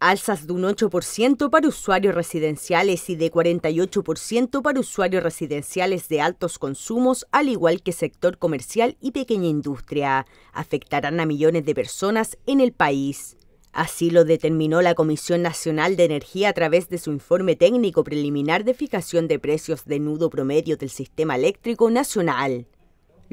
alzas de un 8% para usuarios residenciales y de 48% para usuarios residenciales de altos consumos, al igual que sector comercial y pequeña industria, afectarán a millones de personas en el país. Así lo determinó la Comisión Nacional de Energía a través de su informe técnico preliminar de fijación de precios de nudo promedio del sistema eléctrico nacional.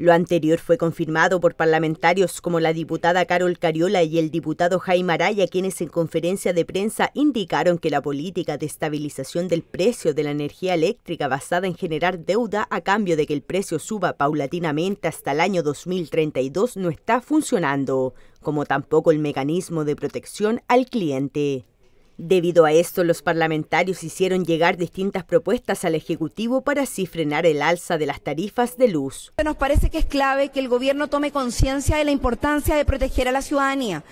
Lo anterior fue confirmado por parlamentarios como la diputada Carol Cariola y el diputado Jaime Araya, quienes en conferencia de prensa indicaron que la política de estabilización del precio de la energía eléctrica basada en generar deuda a cambio de que el precio suba paulatinamente hasta el año 2032 no está funcionando, como tampoco el mecanismo de protección al cliente. Debido a esto, los parlamentarios hicieron llegar distintas propuestas al Ejecutivo para así frenar el alza de las tarifas de luz. Nos parece que es clave que el gobierno tome conciencia de la importancia de proteger a la ciudadanía.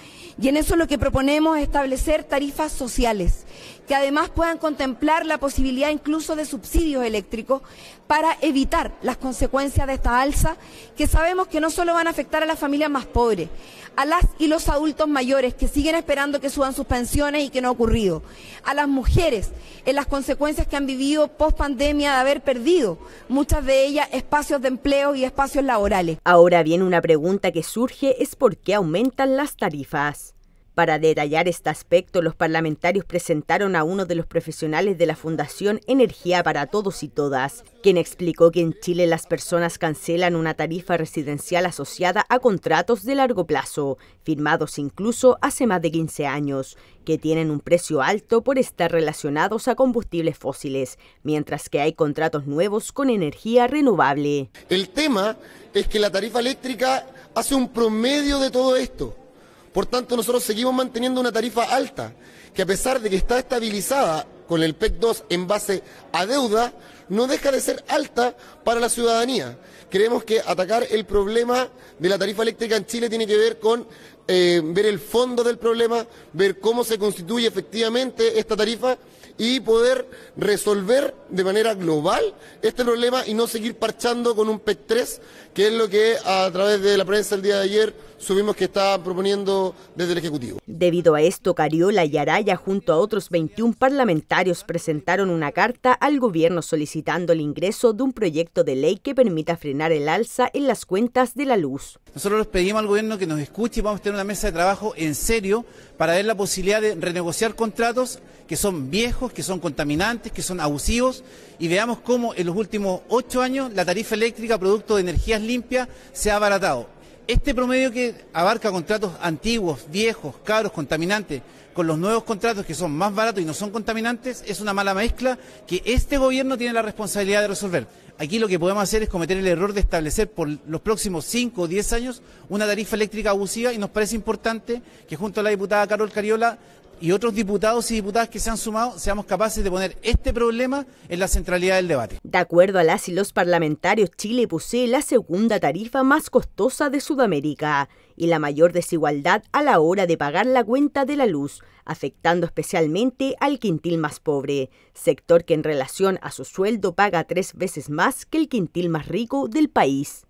Y en eso lo que proponemos es establecer tarifas sociales, que además puedan contemplar la posibilidad incluso de subsidios eléctricos para evitar las consecuencias de esta alza, que sabemos que no solo van a afectar a las familias más pobres, a las y los adultos mayores que siguen esperando que suban sus pensiones y que no ocurra a las mujeres en las consecuencias que han vivido post pandemia de haber perdido muchas de ellas espacios de empleo y espacios laborales. Ahora viene una pregunta que surge es por qué aumentan las tarifas. Para detallar este aspecto, los parlamentarios presentaron a uno de los profesionales de la Fundación Energía para Todos y Todas, quien explicó que en Chile las personas cancelan una tarifa residencial asociada a contratos de largo plazo, firmados incluso hace más de 15 años, que tienen un precio alto por estar relacionados a combustibles fósiles, mientras que hay contratos nuevos con energía renovable. El tema es que la tarifa eléctrica hace un promedio de todo esto por tanto, nosotros seguimos manteniendo una tarifa alta, que a pesar de que está estabilizada con el PEC 2 en base a deuda no deja de ser alta para la ciudadanía. Creemos que atacar el problema de la tarifa eléctrica en Chile tiene que ver con eh, ver el fondo del problema, ver cómo se constituye efectivamente esta tarifa y poder resolver de manera global este problema y no seguir parchando con un PEC 3, que es lo que a través de la prensa el día de ayer supimos que está proponiendo desde el Ejecutivo. Debido a esto, Cariola y Araya, junto a otros 21 parlamentarios, presentaron una carta al gobierno solicitando el ingreso de un proyecto de ley que permita frenar el alza en las cuentas de la luz. Nosotros les pedimos al gobierno que nos escuche y vamos a tener una mesa de trabajo en serio para ver la posibilidad de renegociar contratos que son viejos, que son contaminantes, que son abusivos y veamos cómo en los últimos ocho años la tarifa eléctrica producto de energías limpias se ha abaratado. Este promedio que abarca contratos antiguos, viejos, caros, contaminantes, con los nuevos contratos que son más baratos y no son contaminantes, es una mala mezcla que este gobierno tiene la responsabilidad de resolver. Aquí lo que podemos hacer es cometer el error de establecer por los próximos cinco o diez años una tarifa eléctrica abusiva y nos parece importante que junto a la diputada Carol Cariola y otros diputados y diputadas que se han sumado seamos capaces de poner este problema en la centralidad del debate. De acuerdo a las y los parlamentarios, Chile posee la segunda tarifa más costosa de Sudamérica y la mayor desigualdad a la hora de pagar la cuenta de la luz, afectando especialmente al quintil más pobre, sector que en relación a su sueldo paga tres veces más que el quintil más rico del país.